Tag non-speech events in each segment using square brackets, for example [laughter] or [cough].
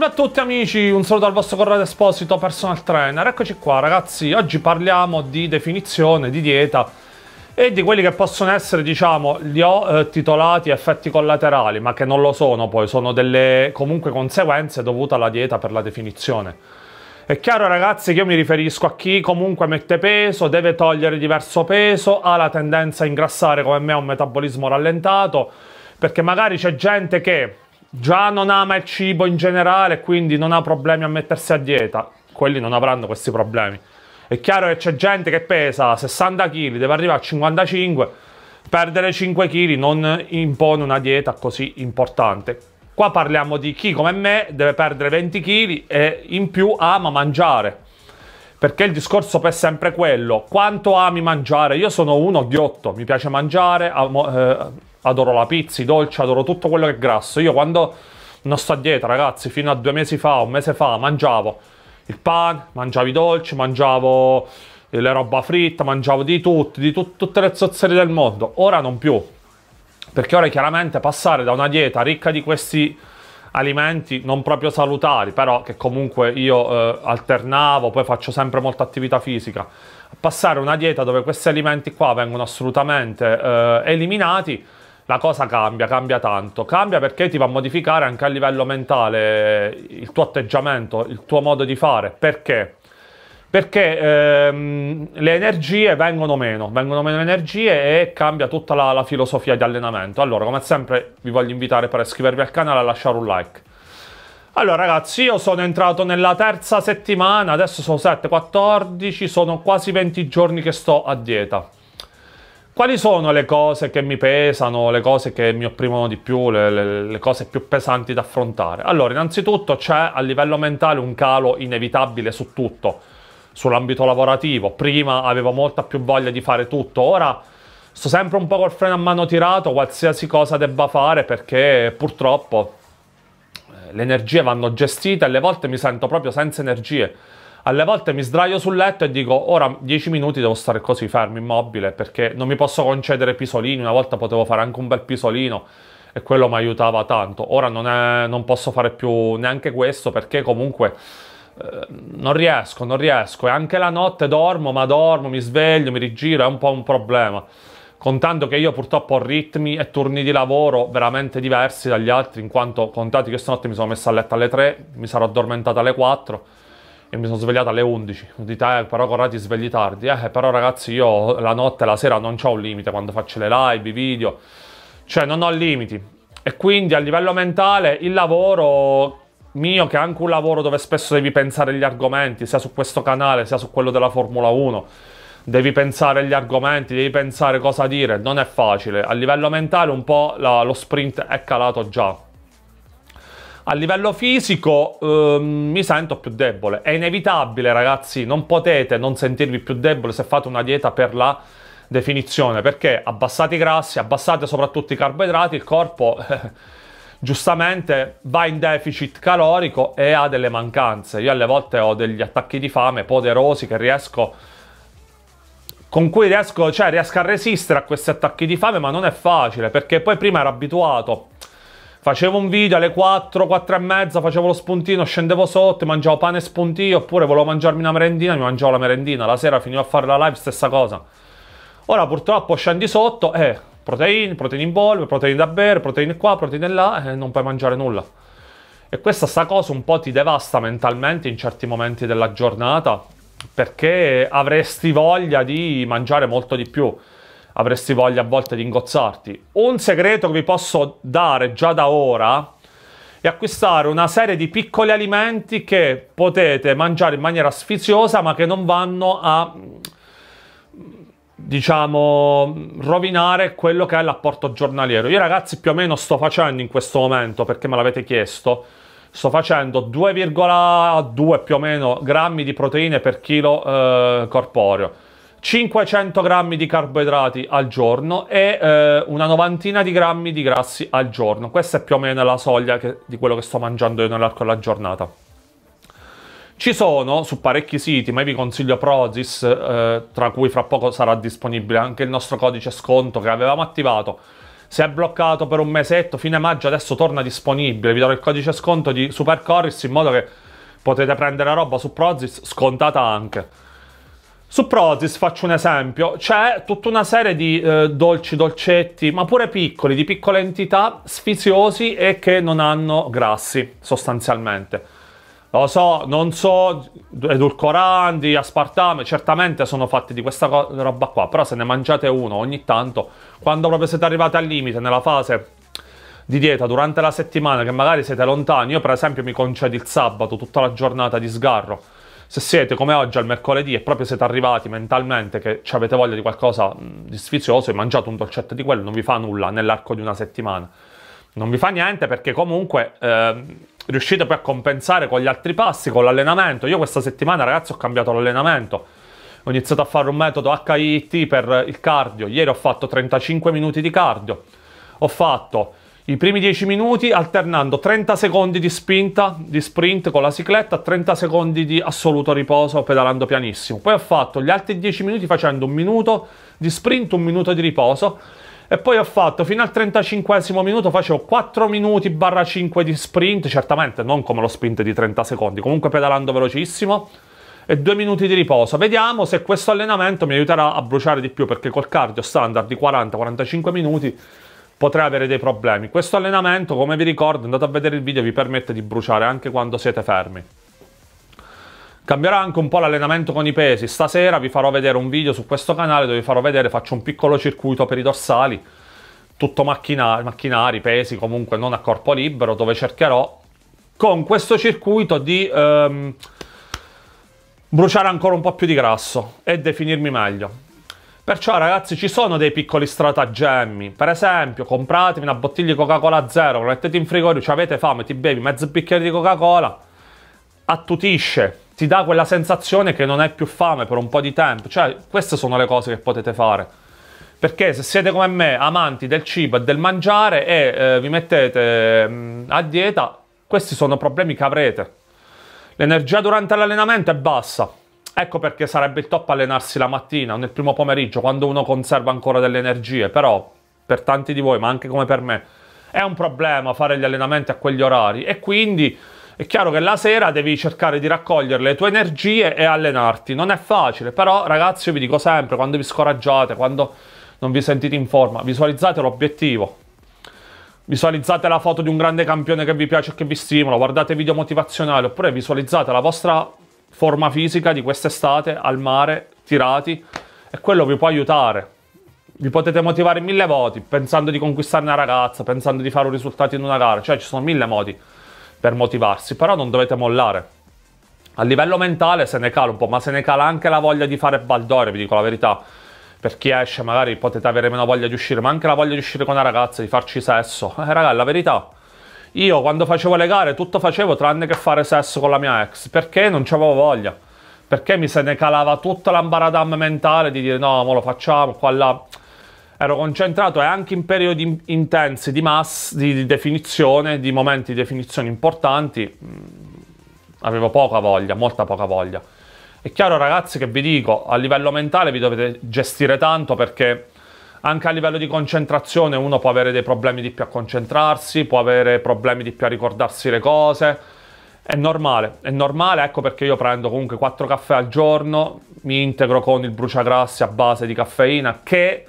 salve a tutti amici, un saluto al vostro Corrado Esposito, personal trainer. Eccoci qua ragazzi, oggi parliamo di definizione, di dieta e di quelli che possono essere, diciamo, li ho eh, titolati effetti collaterali, ma che non lo sono poi, sono delle comunque conseguenze dovute alla dieta per la definizione. È chiaro ragazzi che io mi riferisco a chi comunque mette peso, deve togliere diverso peso, ha la tendenza a ingrassare come me, un metabolismo rallentato, perché magari c'è gente che già non ama il cibo in generale, quindi non ha problemi a mettersi a dieta. Quelli non avranno questi problemi. È chiaro che c'è gente che pesa 60 kg, deve arrivare a 55, perdere 5 kg non impone una dieta così importante. Qua parliamo di chi come me deve perdere 20 kg e in più ama mangiare. Perché il discorso è sempre quello, quanto ami mangiare? Io sono uno ghiotto, mi piace mangiare, amo, eh, adoro la pizza, i dolci, adoro tutto quello che è grasso. Io quando non sto a dieta, ragazzi, fino a due mesi fa, un mese fa, mangiavo il pane, mangiavo i dolci, mangiavo le roba fritta, mangiavo di tutto, di tut- tutte le zozzerie del mondo. Ora non più. Perché ora chiaramente passare da una dieta ricca di questi alimenti non proprio salutari, però che comunque io eh, alternavo, poi faccio sempre molta attività fisica. Passare a una dieta dove questi alimenti qua vengono assolutamente eh, eliminati la cosa cambia, cambia tanto. Cambia perché ti va a modificare anche a livello mentale il tuo atteggiamento, il tuo modo di fare. Perché? Perché ehm, le energie vengono meno, vengono meno energie e cambia tutta la, la filosofia di allenamento. Allora, come sempre, vi voglio invitare per iscrivervi al canale a lasciare un like. Allora ragazzi, io sono entrato nella terza settimana, adesso sono 7-14, sono quasi 20 giorni che sto a dieta. Quali sono le cose che mi pesano, le cose che mi opprimono di più, le, le, le cose più pesanti da affrontare? Allora, innanzitutto c'è a livello mentale un calo inevitabile su tutto, sull'ambito lavorativo. Prima avevo molta più voglia di fare tutto, ora sto sempre un po' col freno a mano tirato, qualsiasi cosa debba fare, perché purtroppo eh, le energie vanno gestite e alle volte mi sento proprio senza energie alle volte mi sdraio sul letto e dico ora 10 minuti devo stare così fermo, immobile, perché non mi posso concedere pisolini, una volta potevo fare anche un bel pisolino e quello mi aiutava tanto, ora non, è, non posso fare più neanche questo perché comunque eh, non riesco, non riesco e anche la notte dormo, ma dormo, mi sveglio, mi rigiro, è un po' un problema. Contando che io purtroppo ho ritmi e turni di lavoro veramente diversi dagli altri, in quanto contati che stanotte mi sono messo a letto alle 3, mi sarò addormentata alle 4 e mi sono svegliato alle 11. Dite, eh, però Corrado ti svegli tardi. Eh, però ragazzi, io la notte e la sera non ho un limite quando faccio le live, i video. Cioè, non ho limiti. E quindi a livello mentale il lavoro mio, che è anche un lavoro dove spesso devi pensare agli argomenti, sia su questo canale, sia su quello della Formula 1, devi pensare agli argomenti, devi pensare cosa dire, non è facile. A livello mentale un po' la, lo sprint è calato già. A livello fisico ehm, mi sento più debole. È inevitabile, ragazzi, non potete non sentirvi più debole se fate una dieta per la definizione, perché abbassate i grassi, abbassate soprattutto i carboidrati, il corpo eh, [laughs] giustamente va in deficit calorico e ha delle mancanze. Io alle volte ho degli attacchi di fame poderosi che riesco con cui riesco, cioè, riesco a resistere a questi attacchi di fame, ma non è facile perché poi prima ero abituato facevo un video alle 4, 4 e mezza, facevo lo spuntino, scendevo sotto, mangiavo pane e spuntino, oppure volevo mangiarmi una merendina, mi mangiavo la merendina, la sera finivo a fare la live, stessa cosa. Ora purtroppo scendi sotto e eh, proteine, proteine in polvere, proteine da bere, proteine qua, proteine là, e eh, non puoi mangiare nulla. E questa sta cosa un po' ti devasta mentalmente in certi momenti della giornata, perché avresti voglia di mangiare molto di più avresti voglia a volte di ingozzarti. Un segreto che vi posso dare già da ora è acquistare una serie di piccoli alimenti che potete mangiare in maniera sfiziosa ma che non vanno a diciamo rovinare quello che è l'apporto giornaliero. Io ragazzi più o meno sto facendo in questo momento perché me l'avete chiesto sto facendo 2,2 più o meno grammi di proteine per chilo eh, corporeo 500 grammi di carboidrati al giorno e eh, una novantina di grammi di grassi al giorno. Questa è più o meno la soglia che, di quello che sto mangiando io nell'arco della giornata. Ci sono su parecchi siti, ma io vi consiglio Prozis, eh, tra cui fra poco sarà disponibile anche il nostro codice sconto che avevamo attivato. Si è bloccato per un mesetto, fine maggio adesso torna disponibile. Vi darò il codice sconto di Supercorris in modo che potete prendere roba su Prozis scontata anche. Su Protis faccio un esempio, c'è tutta una serie di eh, dolci dolcetti, ma pure piccoli, di piccole entità, sfiziosi e che non hanno grassi, sostanzialmente. Lo so, non so, edulcoranti, aspartame, certamente sono fatti di questa roba qua, però se ne mangiate uno ogni tanto, quando proprio siete arrivati al limite nella fase di dieta durante la settimana, che magari siete lontani, io per esempio mi concedo il sabato tutta la giornata di sgarro, se siete come oggi al mercoledì e proprio siete arrivati mentalmente che avete voglia di qualcosa mm, di sfizioso e mangiate un dolcetto di quello, non vi fa nulla nell'arco di una settimana. Non vi fa niente perché comunque eh, riuscite poi a compensare con gli altri passi, con l'allenamento. Io questa settimana ragazzi ho cambiato l'allenamento ho iniziato a fare un metodo HIIT per il cardio. Ieri ho fatto 35 minuti di cardio, ho fatto i primi 10 minuti alternando 30 secondi di spinta, di sprint con la cicletta, 30 secondi di assoluto riposo pedalando pianissimo. Poi ho fatto gli altri 10 minuti facendo un minuto di sprint, un minuto di riposo e poi ho fatto fino al 35 minuto facevo 4 minuti barra 5 di sprint, certamente non come lo sprint di 30 secondi, comunque pedalando velocissimo e 2 minuti di riposo. Vediamo se questo allenamento mi aiuterà a bruciare di più perché col cardio standard di 40-45 minuti potrei avere dei problemi. Questo allenamento, come vi ricordo, andate a vedere il video, vi permette di bruciare anche quando siete fermi. Cambierà anche un po' l'allenamento con i pesi. Stasera vi farò vedere un video su questo canale dove vi farò vedere, faccio un piccolo circuito per i dorsali, tutto macchinari, macchinari pesi comunque non a corpo libero, dove cercherò con questo circuito di ehm, bruciare ancora un po' più di grasso e definirmi meglio. Perciò ragazzi ci sono dei piccoli stratagemmi, per esempio compratevi una bottiglia di Coca-Cola zero, lo mettete in frigorifero, cioè avete fame, ti bevi mezzo bicchiere di Coca-Cola, attutisce, ti dà quella sensazione che non hai più fame per un po' di tempo, cioè queste sono le cose che potete fare. Perché se siete come me, amanti del cibo e del mangiare e eh, vi mettete mh, mm, a dieta, questi sono problemi che avrete. L'energia durante l'allenamento è bassa, Ecco perché sarebbe il top allenarsi la mattina o nel primo pomeriggio, quando uno conserva ancora delle energie, però per tanti di voi, ma anche come per me, è un problema fare gli allenamenti a quegli orari e quindi è chiaro che la sera devi cercare di raccogliere le tue energie e allenarti. Non è facile, però ragazzi io vi dico sempre, quando vi scoraggiate, quando non vi sentite in forma, visualizzate l'obiettivo. Visualizzate la foto di un grande campione che vi piace e che vi stimola, guardate video motivazionali, oppure visualizzate la vostra forma fisica di quest'estate al mare, tirati, e quello vi può aiutare. Vi potete motivare mille voti pensando di conquistare una ragazza, pensando di fare un risultato in una gara, cioè ci sono mille modi per motivarsi, però non dovete mollare. A livello mentale se ne cala un po', ma se ne cala anche la voglia di fare baldore, vi dico la verità. Per chi esce magari potete avere meno voglia di uscire, ma anche la voglia di uscire con una ragazza, di farci sesso. Eh raga, la verità io quando facevo le gare tutto facevo tranne che fare sesso con la mia ex, perché non avevo voglia. Perché mi se ne calava tutta l'ambaradam mentale di dire no, ma lo facciamo, qua là. Ero concentrato e anche in periodi intensi di massa, di, di definizione, di momenti di definizione importanti, mm, avevo poca voglia, molta poca voglia. È chiaro ragazzi che vi dico, a livello mentale vi dovete gestire tanto perché anche a livello di concentrazione uno può avere dei problemi di più a concentrarsi, può avere problemi di più a ricordarsi le cose. È normale, è normale, ecco perché io prendo comunque 4 caffè al giorno, mi integro con il bruciagrassi a base di caffeina che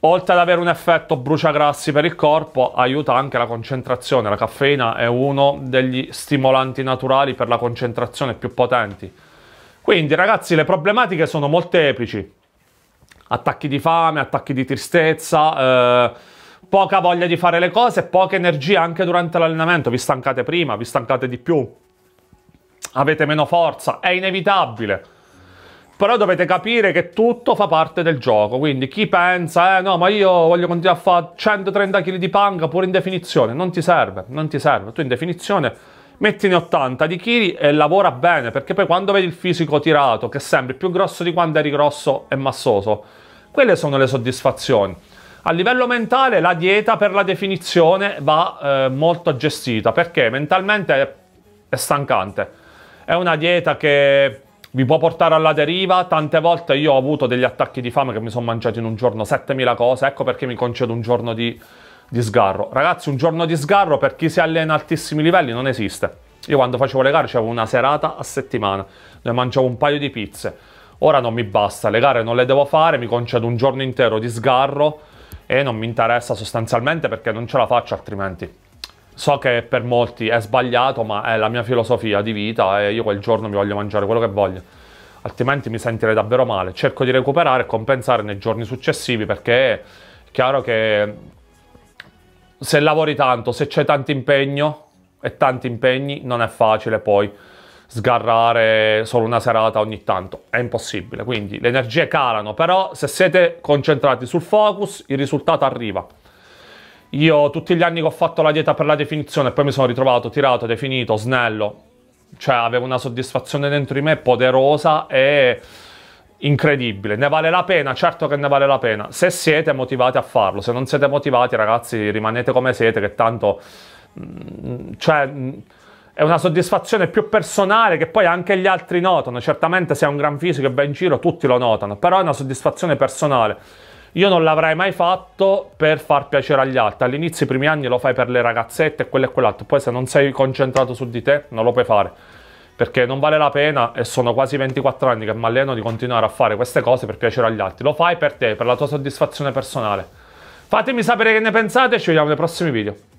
oltre ad avere un effetto bruciagrassi per il corpo, aiuta anche la concentrazione. La caffeina è uno degli stimolanti naturali per la concentrazione più potenti. Quindi ragazzi, le problematiche sono molteplici attacchi di fame, attacchi di tristezza, eh, poca voglia di fare le cose, poca energia anche durante l'allenamento, vi stancate prima, vi stancate di più, avete meno forza, è inevitabile. Però dovete capire che tutto fa parte del gioco, quindi chi pensa, eh no, ma io voglio continuare a fare 130 kg di panca pure in definizione, non ti serve, non ti serve, tu in definizione mettine 80 di chili e lavora bene, perché poi quando vedi il fisico tirato, che sembri più grosso di quando eri grosso e massoso, quelle sono le soddisfazioni. A livello mentale la dieta per la definizione va eh, molto gestita, perché mentalmente è, stancante. È una dieta che vi può portare alla deriva. Tante volte io ho avuto degli attacchi di fame che mi sono mangiato in un giorno 7000 cose, ecco perché mi concedo un giorno di di sgarro. Ragazzi, un giorno di sgarro per chi si allena a altissimi livelli non esiste. Io quando facevo le gare avevo una serata a settimana, ne mangiavo un paio di pizze. Ora non mi basta, le gare non le devo fare, mi concedo un giorno intero di sgarro e non mi interessa sostanzialmente perché non ce la faccio altrimenti. So che per molti è sbagliato, ma è la mia filosofia di vita e io quel giorno mi voglio mangiare quello che voglio. Altrimenti mi sentirei davvero male. Cerco di recuperare e compensare nei giorni successivi perché è chiaro che se lavori tanto, se c'è tanto impegno e tanti impegni, non è facile poi sgarrare solo una serata ogni tanto, è impossibile, quindi le energie calano, però se siete concentrati sul focus il risultato arriva. Io tutti gli anni che ho fatto la dieta per la definizione, poi mi sono ritrovato tirato, definito, snello, cioè avevo una soddisfazione dentro di me poderosa e incredibile, ne vale la pena, certo che ne vale la pena, se siete motivati a farlo, se non siete motivati ragazzi rimanete come siete che tanto, mm, cioè, mm, è una soddisfazione più personale che poi anche gli altri notano, certamente se hai un gran fisico e va in giro tutti lo notano, però è una soddisfazione personale. Io non l'avrei mai fatto per far piacere agli altri. All'inizio, i primi anni lo fai per le ragazzette, quello e quell'altro. Poi se non sei concentrato su di te, non lo puoi fare perché non vale la pena e sono quasi 24 anni che mi alleno di continuare a fare queste cose per piacere agli altri. Lo fai per te, per la tua soddisfazione personale. Fatemi sapere che ne pensate e ci vediamo nei prossimi video.